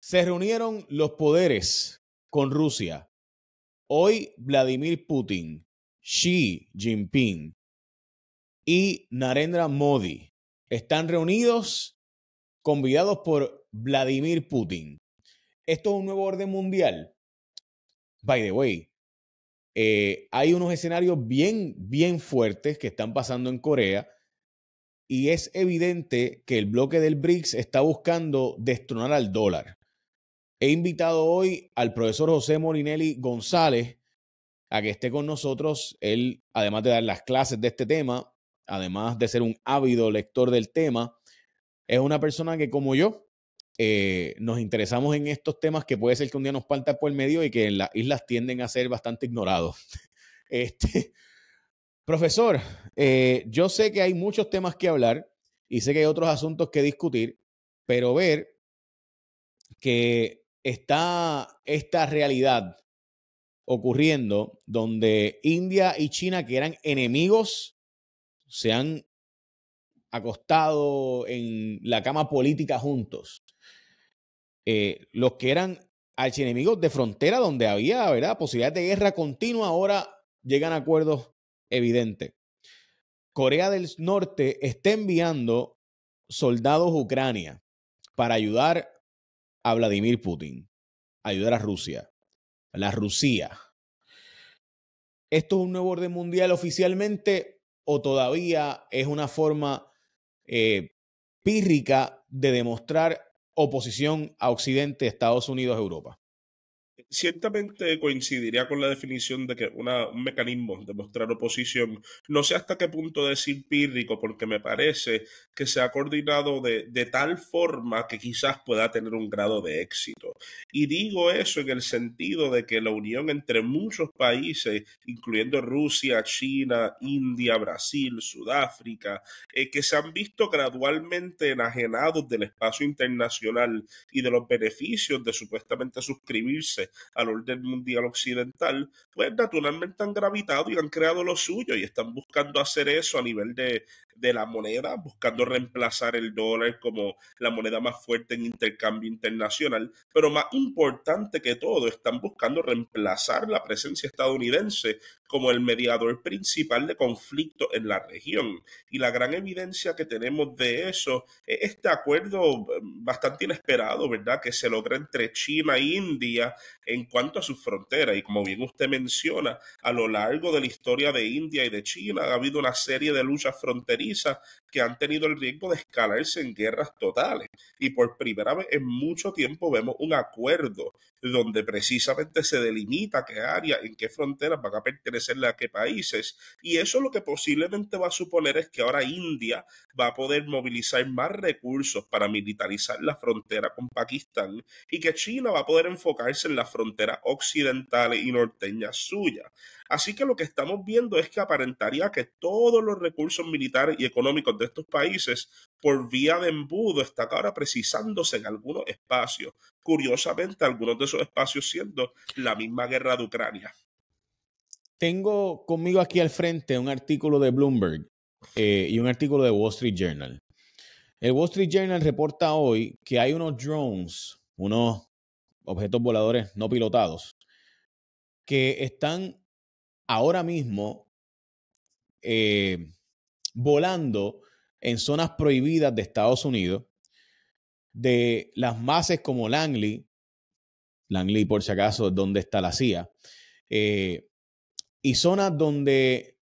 Se reunieron los poderes con Rusia. Hoy Vladimir Putin, Xi Jinping y Narendra Modi están reunidos, convidados por Vladimir Putin. Esto es un nuevo orden mundial. By the way, eh, hay unos escenarios bien, bien fuertes que están pasando en Corea y es evidente que el bloque del BRICS está buscando destronar al dólar. He invitado hoy al profesor José Morinelli González a que esté con nosotros. Él, además de dar las clases de este tema, además de ser un ávido lector del tema, es una persona que como yo eh, nos interesamos en estos temas que puede ser que un día nos falta por el medio y que en las islas tienden a ser bastante ignorados. Este, profesor, eh, yo sé que hay muchos temas que hablar y sé que hay otros asuntos que discutir, pero ver que está esta realidad ocurriendo donde India y China, que eran enemigos, se han acostado en la cama política juntos. Eh, los que eran archienemigos de frontera, donde había ¿verdad? posibilidad de guerra continua, ahora llegan a acuerdos evidentes. Corea del Norte está enviando soldados a Ucrania para ayudar Vladimir Putin, ayudar a Rusia, a la Rusia. ¿Esto es un nuevo orden mundial oficialmente o todavía es una forma eh, pírrica de demostrar oposición a Occidente, Estados Unidos, Europa? ciertamente coincidiría con la definición de que un mecanismo de mostrar oposición, no sé hasta qué punto decir pírrico, porque me parece que se ha coordinado de, tal forma que quizás pueda tener un grado de éxito. Y digo eso en el sentido de que la unión entre muchos países, incluyendo Rusia, China, India, Brasil, Sudáfrica, eh, que se han visto gradualmente enajenados del espacio internacional y de los beneficios de supuestamente suscribirse al orden mundial occidental, pues naturalmente han gravitado y han creado lo suyo y están buscando hacer eso a nivel de, de la moneda, buscando reemplazar el dólar como la moneda más fuerte en intercambio internacional, pero más importante que todo, están buscando reemplazar la presencia estadounidense como el mediador principal de conflicto en la región. Y la gran evidencia que tenemos de eso es este acuerdo eh, bastante inesperado, ¿verdad?, que se logra entre China e India en cuanto a sus fronteras. Y como bien usted menciona, a lo largo de la historia de India y de China ha habido una serie de luchas fronterizas que han tenido el riesgo de escalarse en guerras totales. Y por primera vez en mucho tiempo vemos un acuerdo donde precisamente se delimita qué área, en qué fronteras van a pertenecerle a qué países. Y eso lo que posiblemente va a suponer es que ahora India va a poder movilizar más recursos para militarizar la frontera con Pakistán y que China va a poder enfocarse en las fronteras occidentales y norteñas suyas. Así que lo que estamos viendo es que aparentaría que todos los recursos militares y económicos de estos países por vía de embudo están ahora precisándose en algunos espacios. Curiosamente, algunos de esos espacios siendo la misma guerra de Ucrania. Tengo conmigo aquí al frente un artículo de Bloomberg eh, y un artículo de Wall Street Journal. El Wall Street Journal reporta hoy que hay unos drones, unos objetos voladores no pilotados, que están ahora mismo eh, volando en zonas prohibidas de Estados Unidos, de las bases como Langley, Langley por si acaso es donde está la CIA, eh, y zonas donde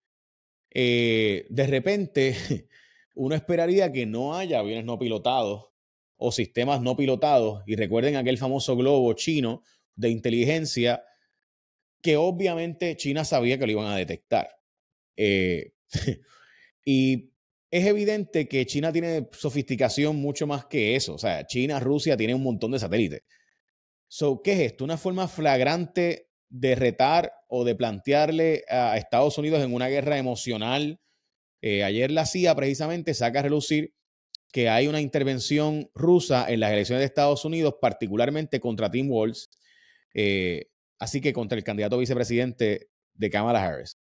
eh, de repente uno esperaría que no haya aviones no pilotados o sistemas no pilotados, y recuerden aquel famoso globo chino de inteligencia que obviamente China sabía que lo iban a detectar. Eh, y es evidente que China tiene sofisticación mucho más que eso. O sea, China, Rusia tiene un montón de satélites. So, ¿Qué es esto? Una forma flagrante de retar o de plantearle a Estados Unidos en una guerra emocional. Eh, ayer la CIA precisamente saca a relucir que hay una intervención rusa en las elecciones de Estados Unidos, particularmente contra Tim Walls eh, así que contra el candidato vicepresidente de Kamala Harris,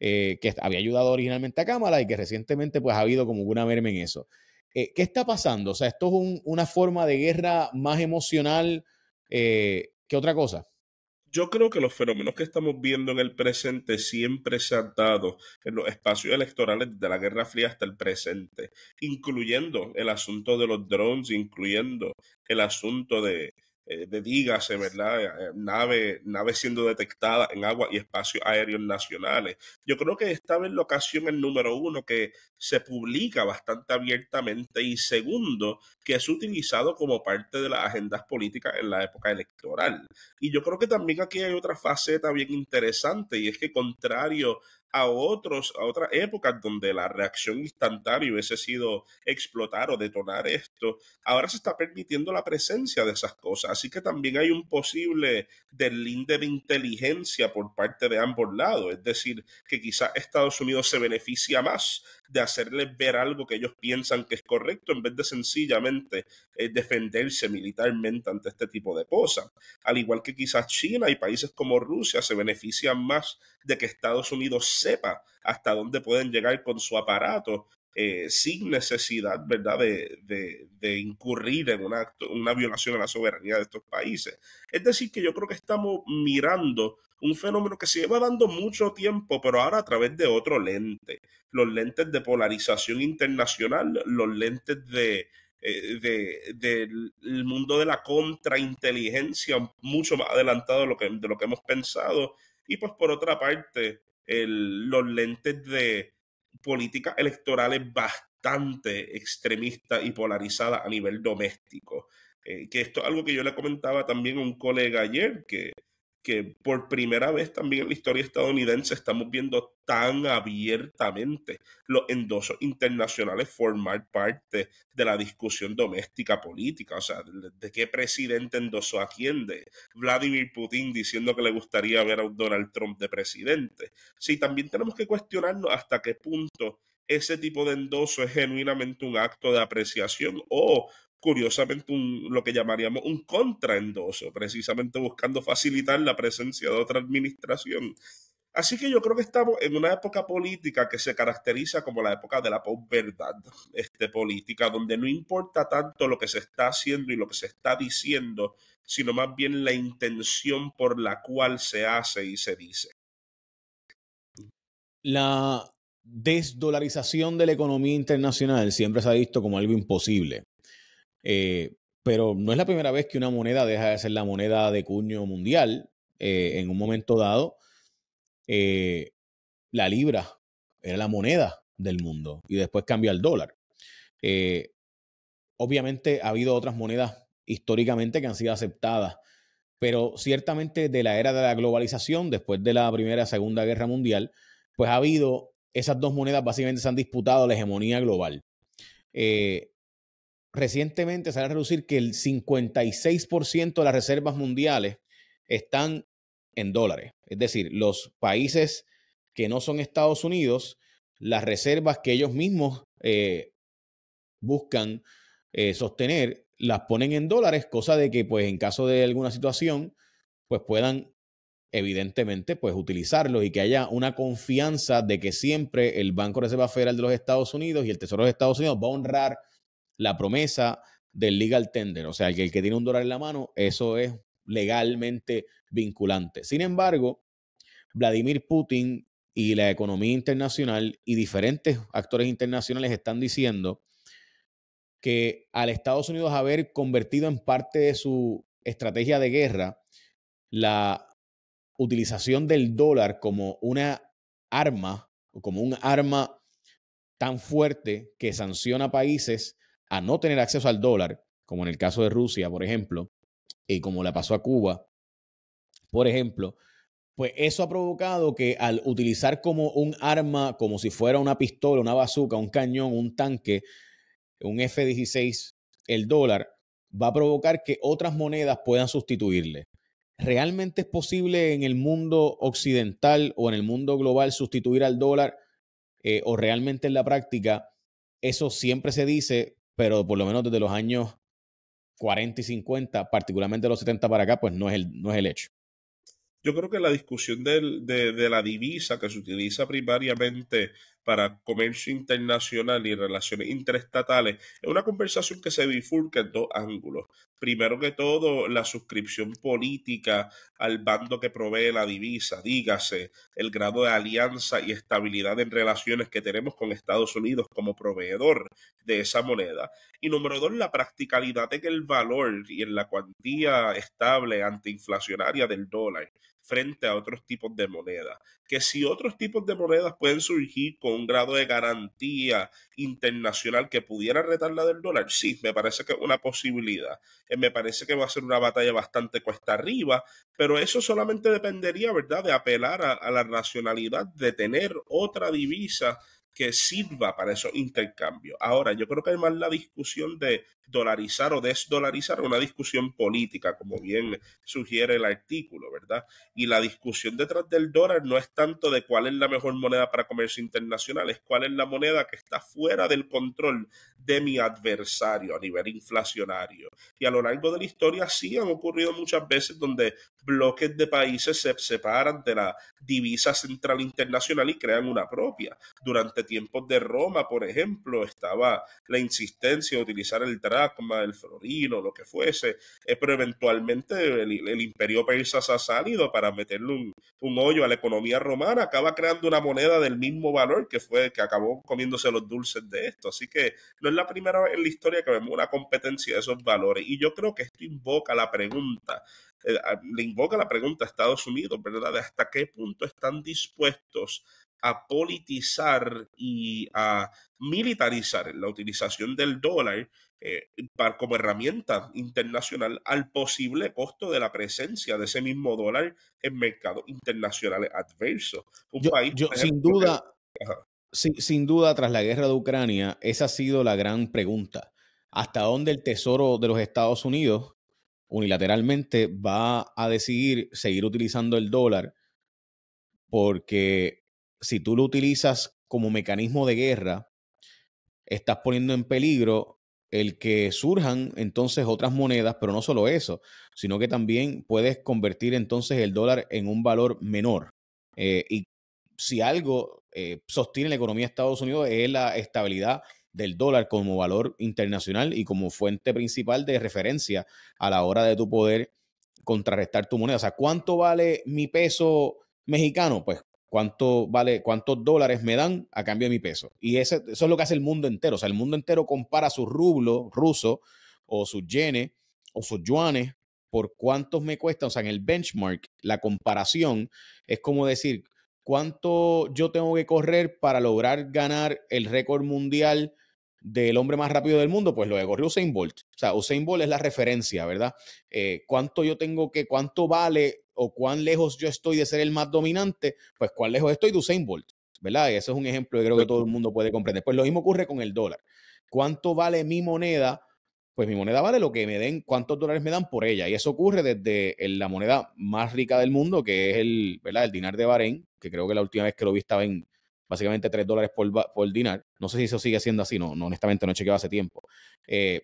eh, que había ayudado originalmente a Kamala y que recientemente pues ha habido como una merma en eso. Eh, ¿Qué está pasando? O sea, esto es una forma de guerra más emocional eh, que otra cosa. Yo creo que los fenómenos que estamos viendo en el presente siempre se han dado en los espacios electorales desde la Guerra Fría hasta el presente, incluyendo el asunto de los drones, incluyendo el asunto de, eh, de dígase, ¿verdad? Eh, eh, nave, nave siendo detectada en agua y espacios aéreos nacionales. Yo creo que esta vez la ocasión el número uno que se publica bastante abiertamente y segundo que es utilizado como parte de las agendas políticas en la época electoral. Y yo creo que también aquí hay otra faceta bien interesante y es que contrario a otros, a otras épocas donde la reacción instantánea hubiese sido explotar o detonar esto, ahora se está permitiendo la presencia de esas cosas. Así que también hay un posible deslinde de inteligencia por parte de ambos lados. Es decir, que quizás Estados Unidos se beneficia más de hacerles ver algo que ellos piensan que es correcto en vez de sencillamente eh, defenderse militarmente ante este tipo de cosas. Al igual que quizás China y países como Rusia se benefician más de que Estados Unidos sepa hasta dónde pueden llegar con su aparato eh, sin necesidad ¿verdad? De, incurrir en una, una, violación a la soberanía de estos países. Es decir, que yo creo que estamos mirando un fenómeno que se lleva dando mucho tiempo, pero ahora a través de otro lente, los lentes de polarización internacional, los lentes de, eh, del mundo de la contrainteligencia mucho más adelantado de lo que, hemos pensado, y pues por otra parte, los lentes de, políticas electorales bastante extremistas y polarizadas a nivel doméstico. Eh, que esto es algo que yo le comentaba también a un colega ayer, que que por primera vez también en la historia estadounidense estamos viendo tan abiertamente los endosos internacionales formar parte de la discusión doméstica política, o sea, de, qué presidente endosó a quién, de Vladimir Putin diciendo que le gustaría ver a Donald Trump de presidente. Sí, también tenemos que cuestionarnos hasta qué punto ese tipo de endoso es genuinamente un acto de apreciación o curiosamente lo que llamaríamos un contraendoso, precisamente buscando facilitar la presencia de otra administración. Así que yo creo que estamos en una época política que se caracteriza como la época de la posverdad este, política, donde no importa tanto lo que se está haciendo y lo que se está diciendo, sino más bien la intención por la cual se hace y se dice. La desdolarización de la economía internacional siempre se ha visto como algo imposible. Eh, pero no es la primera vez que una moneda deja de ser la moneda de cuño mundial. Eh, en un momento dado, eh, la libra era la moneda del mundo y después cambió al dólar. obviamente ha habido otras monedas históricamente que han sido aceptadas, pero ciertamente de la era de la globalización, después de la Primera y Segunda Guerra Mundial, pues ha habido esas dos monedas básicamente se han disputado la hegemonía global recientemente sale a reducir que el 56% de las reservas mundiales están en dólares. Es decir, los países que no son Estados Unidos, las reservas que ellos mismos eh, buscan eh, sostener, las ponen en dólares, cosa de que, pues, en caso de alguna situación, pues puedan evidentemente, pues utilizarlos y que haya una confianza de que siempre el Banco de Reserva Federal de los Estados Unidos y el Tesoro de Estados Unidos va a honrar la promesa del legal tender, o sea, que el que tiene un dólar en la mano, eso es legalmente vinculante. Sin embargo, Vladimir Putin y la economía internacional y diferentes actores internacionales están diciendo que al Estados Unidos haber convertido en parte de su estrategia de guerra la utilización del dólar como una arma, como un arma tan fuerte que sanciona países a no tener acceso al dólar, como en el caso de Rusia, por ejemplo, y como la pasó a Cuba, por ejemplo, pues eso ha provocado que al utilizar como un arma, como si fuera una pistola, una bazuca, un cañón, un tanque, un F-16, el dólar, va a provocar que otras monedas puedan sustituirle. ¿Realmente es posible en el mundo occidental o en el mundo global sustituir al dólar? Eh, ¿O realmente en la práctica eso siempre se dice pero por lo menos desde los años 40 y 50, particularmente los 70 para acá, pues no es el, no es el hecho. Yo creo que la discusión de, de, la divisa que se utiliza primariamente para Comercio Internacional y Relaciones Interestatales es una conversación que se bifurca en dos ángulos. Primero que todo, la suscripción política al bando que provee la divisa, dígase, el grado de alianza y estabilidad en relaciones que tenemos con Estados Unidos como proveedor de esa moneda. Y número dos, la practicalidad en el valor y en la cuantía estable antiinflacionaria del dólar frente a otros tipos de monedas. Que si otros tipos de monedas pueden surgir con un grado de garantía internacional que pudiera retar la del dólar, sí, me parece que es una posibilidad. Eh, me parece que va a ser una batalla bastante cuesta arriba, pero eso solamente dependería, ¿verdad?, de apelar a, la nacionalidad de tener otra divisa que sirva para esos intercambios. Ahora, yo creo que además la discusión de dolarizar o desdolarizar una discusión política, como bien sugiere el artículo, ¿verdad? Y la discusión detrás del dólar no es tanto de cuál es la mejor moneda para comercio internacional, es cuál es la moneda que está fuera del control de mi adversario a nivel inflacionario. Y a lo largo de la historia sí han ocurrido muchas veces donde bloques de países se separan de la divisa central internacional y crean una propia. Durante tiempos de Roma, por ejemplo, estaba la insistencia de utilizar el tránsito el florino, lo que fuese, eh, pero eventualmente el, imperio persa se ha salido para meterle un, hoyo a la economía romana, acaba creando una moneda del mismo valor que fue que acabó comiéndose los dulces de esto, así que no es la primera vez en la historia que vemos una competencia de esos valores y yo creo que esto invoca la pregunta eh, le invoca la pregunta a Estados Unidos, ¿verdad? ¿De hasta qué punto están dispuestos a politizar y a militarizar la utilización del dólar eh, para, como herramienta internacional al posible costo de la presencia de ese mismo dólar en mercados internacionales adversos. sin duda, sin duda, tras la guerra de Ucrania, esa ha sido la gran pregunta. ¿Hasta dónde el Tesoro de los Estados Unidos unilateralmente va a decidir seguir utilizando el dólar porque si tú lo utilizas como mecanismo de guerra, estás poniendo en peligro el que surjan entonces otras monedas, pero no solo eso, sino que también puedes convertir entonces el dólar en un valor menor. Eh, y si algo eh, sostiene la economía de Estados Unidos es la estabilidad del dólar como valor internacional y como fuente principal de referencia a la hora de tu poder contrarrestar tu moneda. O sea, ¿cuánto vale mi peso mexicano? Pues cuánto vale, cuántos dólares me dan a cambio de mi peso. Y ese, eso es lo que hace el mundo entero. O sea, el mundo entero compara su rublo ruso o su yenes o sus yuanes por cuántos me cuesta. O sea, en el benchmark, la comparación es como decir cuánto yo tengo que correr para lograr ganar el récord mundial del hombre más rápido del mundo, pues lo de corrió Usain Bolt. O sea, Usain Bolt es la referencia, ¿verdad? Eh, ¿Cuánto yo tengo que, cuánto vale o cuán lejos yo estoy de ser el más dominante, pues cuán lejos estoy de Usain Bolt, ¿verdad? Y eso es un ejemplo que creo que todo el mundo puede comprender. Pues lo mismo ocurre con el dólar. ¿Cuánto vale mi moneda? Pues mi moneda vale lo que me den, cuántos dólares me dan por ella. Y eso ocurre desde eh, la moneda más rica del mundo, que es el, ¿verdad? El dinar de Bahrein, que creo que la última vez que lo vi estaba en básicamente 3 dólares por, por dinar. No sé si eso sigue siendo así, no, no honestamente no he chequeado hace tiempo. Eh,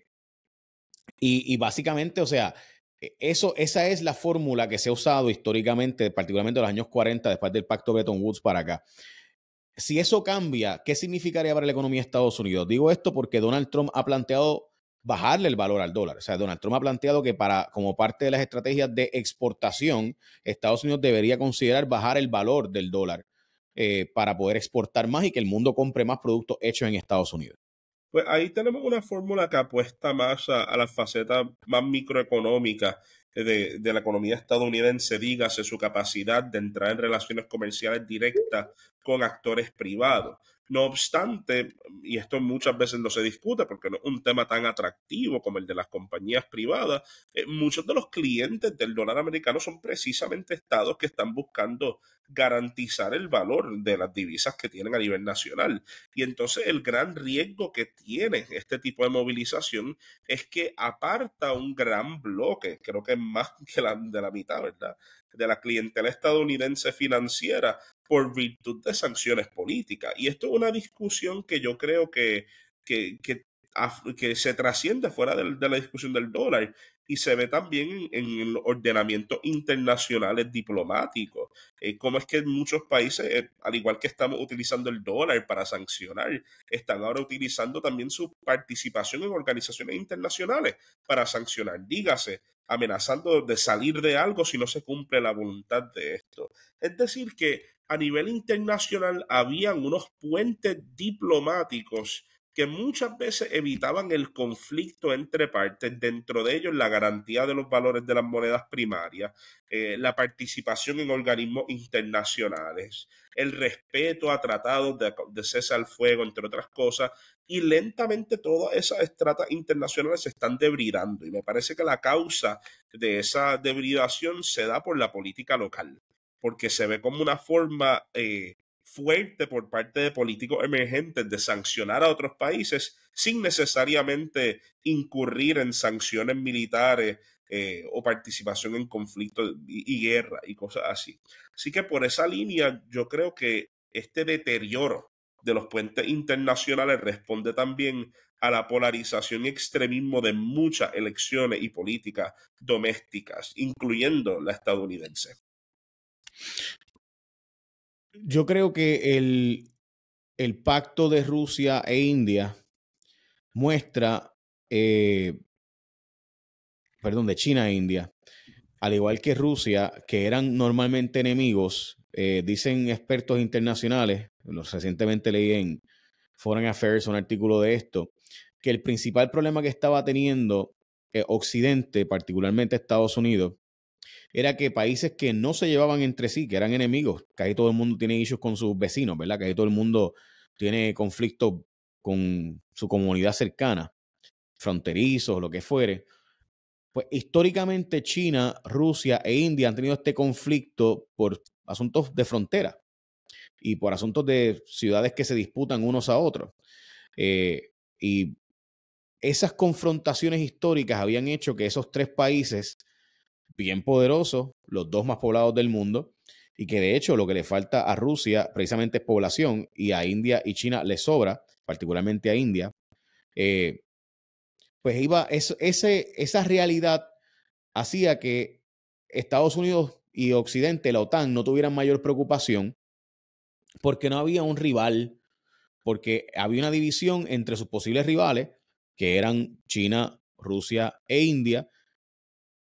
y, y, básicamente, o sea, e, eso, esa es la fórmula que se ha usado históricamente, particularmente en los años 40, después del pacto Bretton Woods para acá. Si eso cambia, ¿qué significaría para la economía de Estados Unidos? Digo esto porque Donald Trump ha planteado bajarle el valor al dólar. O sea, Donald Trump ha planteado que para, como parte de las estrategias de exportación, Estados Unidos debería considerar bajar el valor del dólar eh, para poder exportar más y que el mundo compre más productos hechos en Estados Unidos. Pues ahí tenemos una fórmula que apuesta más a, la faceta más microeconómica de, de, la economía estadounidense, dígase su capacidad de entrar en relaciones comerciales directas con actores privados. No obstante, y esto muchas veces no se discute porque no es un tema tan atractivo como el de las compañías privadas, eh, muchos de los clientes del dólar americano son precisamente estados que están buscando garantizar el valor de las divisas que tienen a nivel nacional. Y entonces el gran riesgo que tiene este tipo de movilización es que aparta un gran bloque, creo que es más que la, de la mitad, ¿verdad? de la clientela estadounidense financiera por virtud de sanciones políticas. Y esto es una discusión que yo creo que, que, se trasciende fuera de, la discusión del dólar y se ve también en, el ordenamiento ordenamientos internacionales diplomáticos. Eh, como es que muchos países, eh, al igual que estamos utilizando el dólar para sancionar, están ahora utilizando también su participación en organizaciones internacionales para sancionar. Dígase, amenazando de salir de algo si no se cumple la voluntad de esto. Es decir, que a nivel internacional habían unos puentes diplomáticos que muchas veces evitaban el conflicto entre partes, dentro de ellos la garantía de los valores de las monedas primarias, eh, la participación en organismos internacionales, el respeto a tratados de, cese al fuego, entre otras cosas, y lentamente todas esas estratas internacionales se están debridando, y me parece que la causa de esa debridación se da por la política local, porque se ve como una forma... Eh, fuerte por parte de políticos emergentes de sancionar a otros países sin necesariamente incurrir en sanciones militares eh, o participación en conflictos y, y, guerra y cosas así. Así que por esa línea yo creo que este deterioro de los puentes internacionales responde también a la polarización y extremismo de muchas elecciones y políticas domésticas, incluyendo la estadounidense yo creo que el, pacto de Rusia e India muestra, eh, perdón, de China e India, al igual que Rusia, que eran normalmente enemigos, eh, dicen expertos internacionales, los recientemente leí en Foreign Affairs un artículo de esto, que el principal problema que estaba teniendo eh, Occidente, particularmente Estados Unidos, era que países que no se llevaban entre sí, que eran enemigos, casi todo el mundo tiene issues con sus vecinos, ¿verdad? Casi todo el mundo tiene conflictos con su comunidad cercana, fronterizos, lo que fuere. Pues históricamente China, Rusia e India han tenido este conflicto por asuntos de frontera y por asuntos de ciudades que se disputan unos a otros. Eh, y esas confrontaciones históricas habían hecho que esos tres países bien poderosos, los dos más poblados del mundo, y que de hecho lo que le falta a Rusia precisamente es población y a India y China le sobra, particularmente a India, eh, pues iba, esa realidad hacía que Estados Unidos y Occidente, la OTAN, no tuvieran mayor preocupación porque no había un rival, porque había una división entre sus posibles rivales, que eran China, Rusia e India.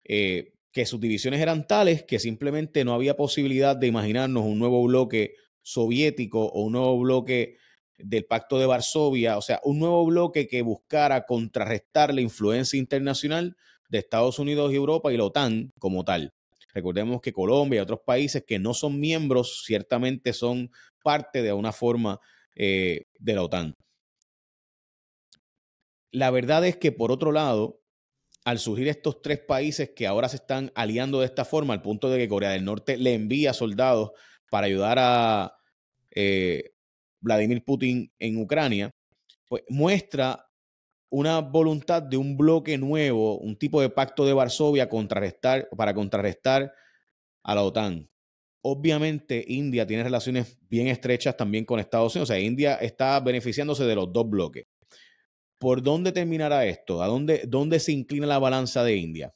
Eh, que sus divisiones eran tales que simplemente no había posibilidad de imaginarnos un nuevo bloque soviético o un nuevo bloque del Pacto de Varsovia, o sea, un nuevo bloque que buscara contrarrestar la influencia internacional de Estados Unidos y Europa y la OTAN como tal. Recordemos que Colombia y otros países que no son miembros ciertamente son parte de una forma eh, de la OTAN. La verdad es que, por otro lado, al surgir estos tres países que ahora se están aliando de esta forma, al punto de que Corea del Norte le envía soldados para ayudar a eh, Vladimir Putin en Ucrania, pues muestra una voluntad de un bloque nuevo, un tipo de pacto de Varsovia contrarrestar, para contrarrestar a la OTAN. Obviamente India tiene relaciones bien estrechas también con Estados Unidos, o sea, India está beneficiándose de los dos bloques. ¿por dónde terminará esto? ¿A dónde, dónde se inclina la balanza de India?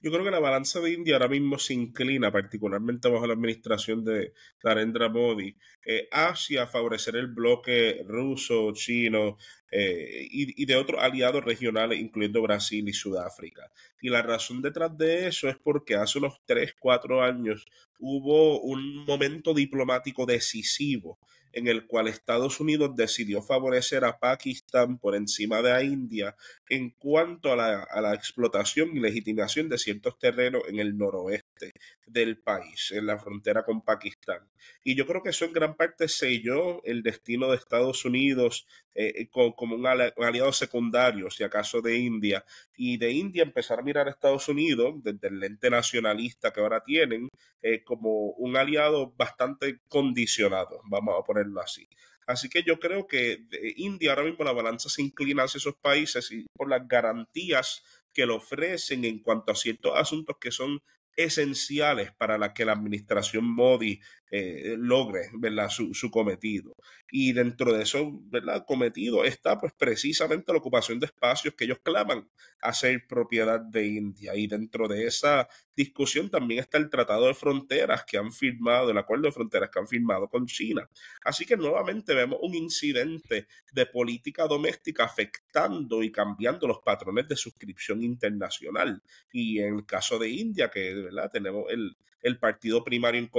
Yo creo que la balanza de India ahora mismo se inclina, particularmente bajo la administración de Narendra Modi, eh, hacia favorecer el bloque ruso, chino eh, y, y, de otros aliados regionales, incluyendo Brasil y Sudáfrica. Y la razón detrás de eso es porque hace unos 3, 4 años hubo un momento diplomático decisivo en el cual Estados Unidos decidió favorecer a Pakistán por encima de a India en cuanto a la, a la explotación y legitimación de ciertos terrenos en el noroeste del país, en la frontera con Pakistán. Y yo creo que eso en gran parte selló el destino de Estados Unidos eh, eh, como un aliado secundario, si acaso de India. Y de India empezar a mirar a Estados Unidos desde el lente nacionalista que ahora tienen eh, como un aliado bastante condicionado, vamos a poner así. Así que yo creo que eh, India ahora mismo la balanza se inclina hacia esos países y por las garantías que le ofrecen en cuanto a ciertos asuntos que son esenciales para la que la administración Modi eh, logre Su, cometido. Y dentro de eso, ¿verdad? cometido está pues precisamente la ocupación de espacios que ellos claman a ser propiedad de India. Y dentro de esa discusión también está el Tratado de Fronteras que han firmado, el Acuerdo de Fronteras que han firmado con China. Así que nuevamente vemos un incidente de política doméstica afectando y cambiando los patrones de suscripción internacional. Y en el caso de India, que ¿verdad? tenemos el, el partido primario en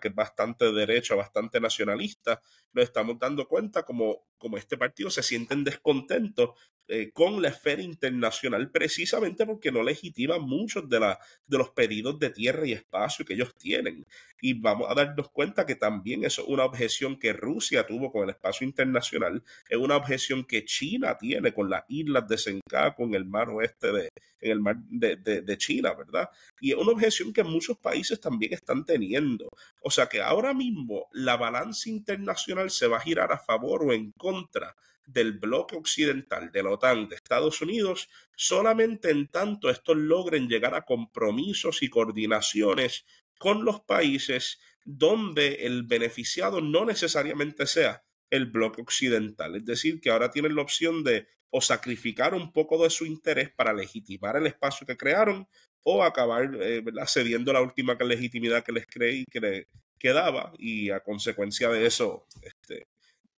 que es bastante derecho, bastante nacionalista, nos estamos dando cuenta como, como este partido se sienten descontentos eh, con la esfera internacional, precisamente porque no legitima muchos de, de los pedidos de tierra y espacio que ellos tienen. Y vamos a darnos cuenta que también es una objeción que Rusia tuvo con el espacio internacional, es una objeción que China tiene con las islas de Senkaku en el mar oeste de, el de China, ¿verdad? Y es una objeción que muchos países también están teniendo. O sea que ahora mismo la balanza internacional se va a girar a favor o en contra del bloque occidental de la OTAN de Estados Unidos, solamente en tanto estos logren llegar a compromisos y coordinaciones con los países donde el beneficiado no necesariamente sea el bloque occidental. Es decir, que ahora tienen la opción de o sacrificar un poco de su interés para legitimar el espacio que crearon o acabar eh, cediendo la última legitimidad que les creí que quedaba y a consecuencia de eso este,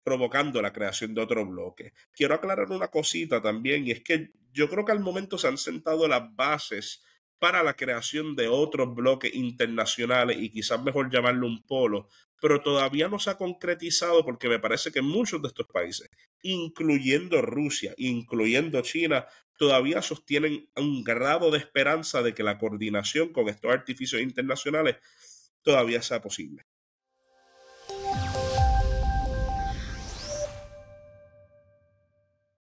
provocando la creación de otro bloque. Quiero aclarar una cosita también, y es que yo creo que al momento se han sentado las bases para la creación de otros bloques internacionales y quizás mejor llamarlo un polo, pero todavía no se ha concretizado porque me parece que muchos de estos países, incluyendo Rusia, incluyendo China, todavía sostienen un grado de esperanza de que la coordinación con estos artificios internacionales todavía sea posible.